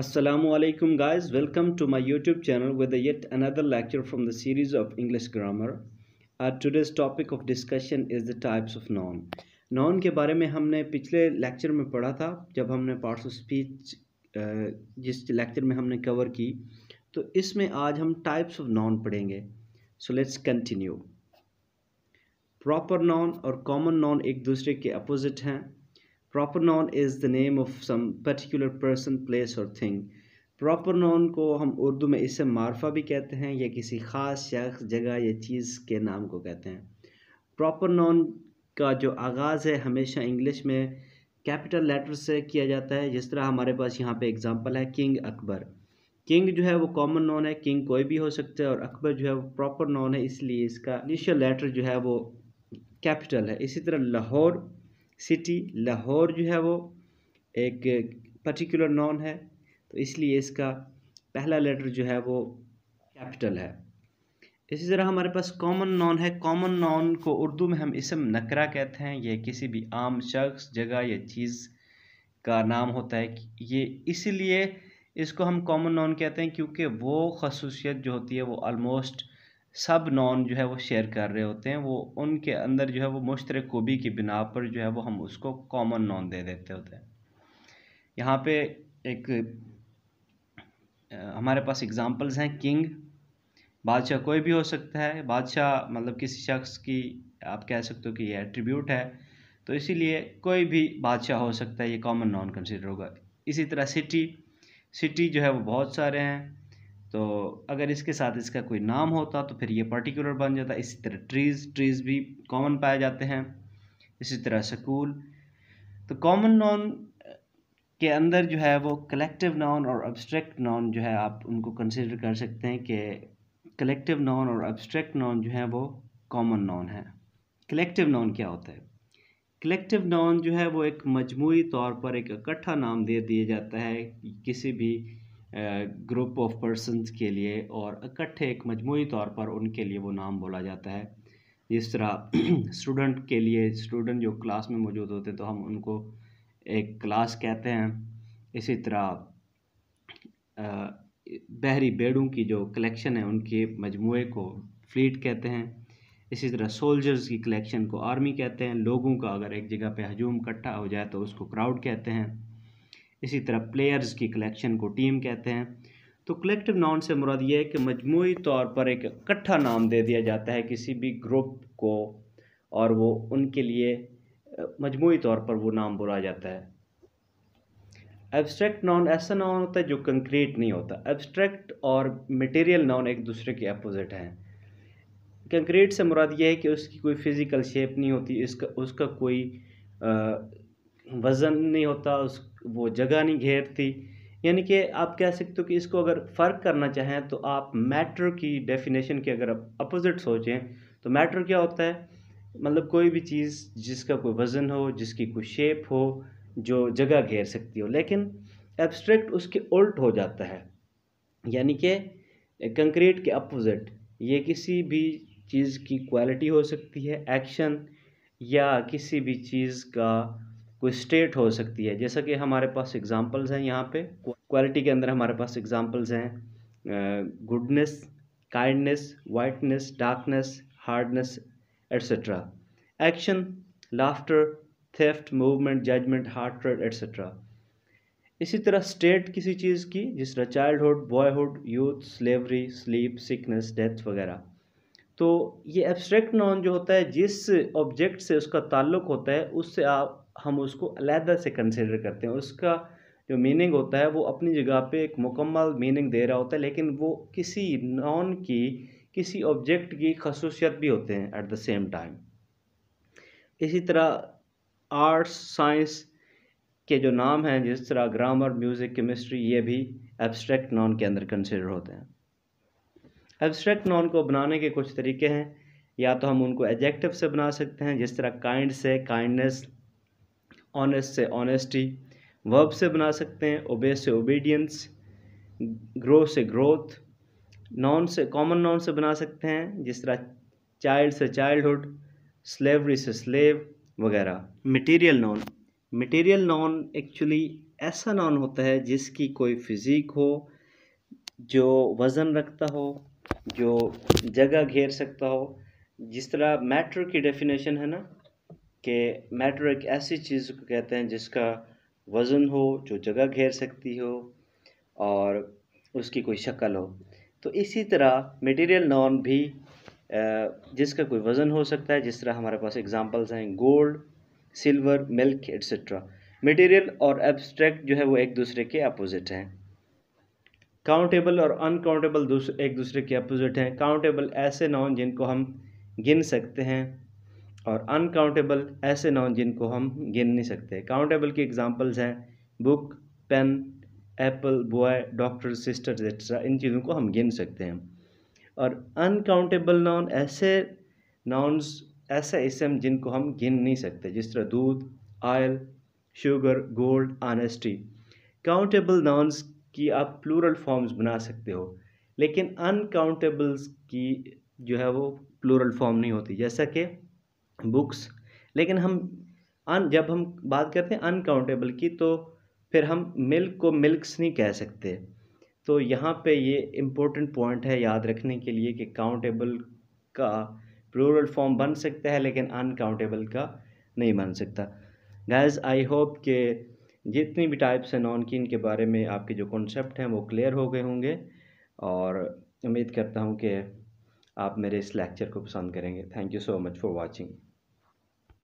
Assalamu alaikum guys welcome to my youtube channel with yet another lecture from the series of English grammar uh, today's topic of discussion is the types of noun noun ke bare mein humne pichle lecture mein padha tha jab humne parts of speech uh, jis lecture mein humne cover ki to isme aaj hum types of noun padhenge so let's continue proper noun aur common noun ek dusre ke opposite hain proper noun is the name of some particular person place और thing proper noun को हम उर्दू में इसे मारफा भी कहते हैं या किसी ख़ास शख्स जगह या चीज़ के नाम को कहते हैं प्रॉपर नॉन का जो आगाज़ है हमेशा इंग्लिश में कैपिटल लेटर से किया जाता है जिस तरह हमारे पास यहाँ पे एग्जांपल है किंग अकबर किंग जो है वो कॉमन नॉन है किंग कोई भी हो सकता है और अकबर जो है वो प्रॉपर नॉन है इसलिए इसका इनिशियल लेटर जो है वो कैपिटल है इसी तरह लाहौर सिटी लाहौर जो है वो एक पर्टिकुलर नॉन है तो इसलिए इसका पहला लेटर जो है वो कैपिटल है इसी तरह हमारे पास कॉमन नॉन है कॉमन नॉन को उर्दू में हम इसम नकरा कहते हैं यह किसी भी आम शख्स जगह या चीज़ का नाम होता है कि ये इसलिए इसको हम कॉमन नॉन कहते हैं क्योंकि वो खसूसियत जो होती है वो आलमोस्ट सब नॉन जो है वो शेयर कर रहे होते हैं वो उनके अंदर जो है वो मुश्तर खूबी की बिना पर जो है वो हम उसको कॉमन नॉन दे देते होते हैं यहाँ पे एक हमारे पास एग्जांपल्स हैं किंग बादशाह कोई भी हो सकता है बादशाह मतलब किसी शख्स की आप कह सकते हो कि ये एट्रीब्यूट है तो इसीलिए कोई भी बादशाह हो सकता है ये कॉमन नॉन कंसिडर होगा इसी तरह सिटी सिटी जो है वो बहुत सारे हैं तो अगर इसके साथ इसका कोई नाम होता तो फिर ये पर्टिकुलर बन जाता इसी तरह ट्रीज़ ट्रीज़ भी कॉमन पाए जाते हैं इसी तरह सकूल तो कॉमन नॉन के अंदर जो है वो कलेक्टिव नॉन और अब्स्ट्रैक्ट नॉन जो है आप उनको कंसिडर कर सकते हैं कि कलेक्टिव नॉन और अब्स्ट्रैक्ट नॉन जो है वो कॉमन नॉन है कलेक्टिव नॉन क्या होता है कलेक्टिव नॉन जो है वो एक मजमू तौर पर एक इकट्ठा नाम दे दिया जाता है किसी भी ग्रुप ऑफ पर्सनस के लिए और इकट्ठे एक मजमू तौर पर उनके लिए वो नाम बोला जाता है जिस तरह स्टूडेंट के लिए स्टूडेंट जो क्लास में मौजूद होते हैं तो हम उनको एक क्लास कहते हैं इसी तरह बहरी बेड़ों की जो कलेक्शन है उनके मजमू को फ्लीट कहते हैं इसी तरह सोल्जर्स की कलेक्शन को आर्मी कहते हैं लोगों का अगर एक जगह पे हजूम इकट्ठा हो जाए तो उसको क्राउड कहते हैं इसी तरह प्लेयर्स की कलेक्शन को टीम कहते हैं तो कलेक्टिव नाउन से मुराद ये है कि मजमू तौर पर एक इकट्ठा नाम दे दिया जाता है किसी भी ग्रुप को और वो उनके लिए मजमू तौर पर वो नाम बोला जाता है एब्स्ट्रैक्ट नाउन ऐसा नाउन होता है जो कंक्रीट नहीं होता एब्स्ट्रैक्ट और मटेरियल नाउन एक दूसरे के अपोजिट हैं कंक्रीट से मुराद ये है कि उसकी कोई फिज़िकल शेप नहीं होती इसका उसका कोई वज़न नहीं होता उस वो जगह नहीं घेरती यानी कि आप कह सकते हो कि इसको अगर फ़र्क करना चाहें तो आप मैटर की डेफिनेशन के अगर आप अपोज़िट सोचें तो मैटर क्या होता है मतलब कोई भी चीज़ जिसका कोई वज़न हो जिसकी कोई शेप हो जो जगह घेर सकती हो लेकिन एब्स्ट्रैक्ट उसके उल्ट हो जाता है यानी कि कंक्रीट के अपोज़िट ये किसी भी चीज़ की क्वालिटी हो सकती है एक्शन या किसी भी चीज़ का कोई स्टेट हो सकती है जैसा कि हमारे पास एग्ज़ाम्पल्स हैं यहाँ पे क्वालिटी के अंदर हमारे पास एग्ज़ाम्पल्स हैं goodness kindness whiteness darkness hardness etcetera action laughter theft movement judgement heart rate etcetera इसी तरह स्टेट किसी चीज़ की जिस तरह childhood boyhood youth slavery sleep sickness death वगैरह तो ये एब्स्ट्रैक्ट नॉन जो होता है जिस ऑब्जेक्ट से उसका ताल्लुक होता है उससे आप हम उसको अलहदा से कंसिडर करते हैं उसका जो मीनिंग होता है वो अपनी जगह पे एक मुकम्मल मीनिंग दे रहा होता है लेकिन वो किसी नॉन की किसी ऑब्जेक्ट की खसूसियत भी होते हैं एट द सेम टाइम इसी तरह आर्ट्स साइंस के जो नाम हैं जिस तरह ग्रामर म्यूज़िक केमिस्ट्री ये भी एब्स्ट्रैक्ट नॉन के अंदर कंसिडर होते हैं एब्स्ट्रैक्ट नॉन को बनाने के कुछ तरीके हैं या तो हम उनको एडजेक्टिव से बना सकते हैं जिस तरह काइंड से काइंडनेस ऑनेस्ट से ऑनेस्टी वर्ब से बना सकते हैं ओबे से ओबीडियंस ग्रो से ग्रोथ नॉन से कॉमन नॉन से बना सकते हैं जिस तरह चाइल्ड से चाइल्डहुड स्लेवरी से स्लेव वगैरह material noun material noun actually ऐसा नॉन होता है जिसकी कोई फिज़िक हो जो वज़न रखता हो जो जगह घेर सकता हो जिस तरह मैटर की डेफिनेशन है ना कि मैटर एक ऐसी चीज़ को कहते हैं जिसका वज़न हो जो जगह घेर सकती हो और उसकी कोई शक्ल हो तो इसी तरह मटेरियल नॉन भी जिसका कोई वज़न हो सकता है जिस तरह हमारे पास एग्जांपल्स हैं gold silver milk etcetera material और एब्स्ट्रैक्ट जो है वो एक दूसरे के अपोजिट हैं काउंटेबल और अनकाउंटेबल एक दूसरे के अपोजिट हैं काउंटेबल ऐसे नाउन जिनको हम गिन सकते हैं और अनकाउंटेबल ऐसे नाउन जिनको हम गिन नहीं सकते काउंटेबल की एग्जांपल्स हैं book pen apple boy doctor sisters etcetera इन चीज़ों को हम गिन सकते हैं और अनकाउंटेबल नाउन ऐसे नाउन्स ऐसे इसम जिनको हम गिन नहीं सकते जिस तरह दूध oil sugar gold honesty countable nouns कि आप प्लूरल फॉर्म्स बना सकते हो लेकिन अनकाउंटेबल्स की जो है वो प्लूरल फॉर्म नहीं होती जैसा कि बुक्स लेकिन हम अन जब हम बात करते हैं अनकाउंटेबल की तो फिर हम मिल्क को मिल्क्स नहीं कह सकते तो यहाँ पे ये इम्पोर्टेंट पॉइंट है याद रखने के लिए कि काउंटेबल का प्लूरल फॉर्म बन सकता है लेकिन अनकाउंटेबल का नहीं बन सकता गैज़ आई होप के जितनी भी टाइप्स हैं नॉन की के बारे में आपके जो कॉन्सेप्ट हैं वो क्लियर हो गए होंगे और उम्मीद करता हूँ कि आप मेरे इस लेक्चर को पसंद करेंगे thank you so much for watching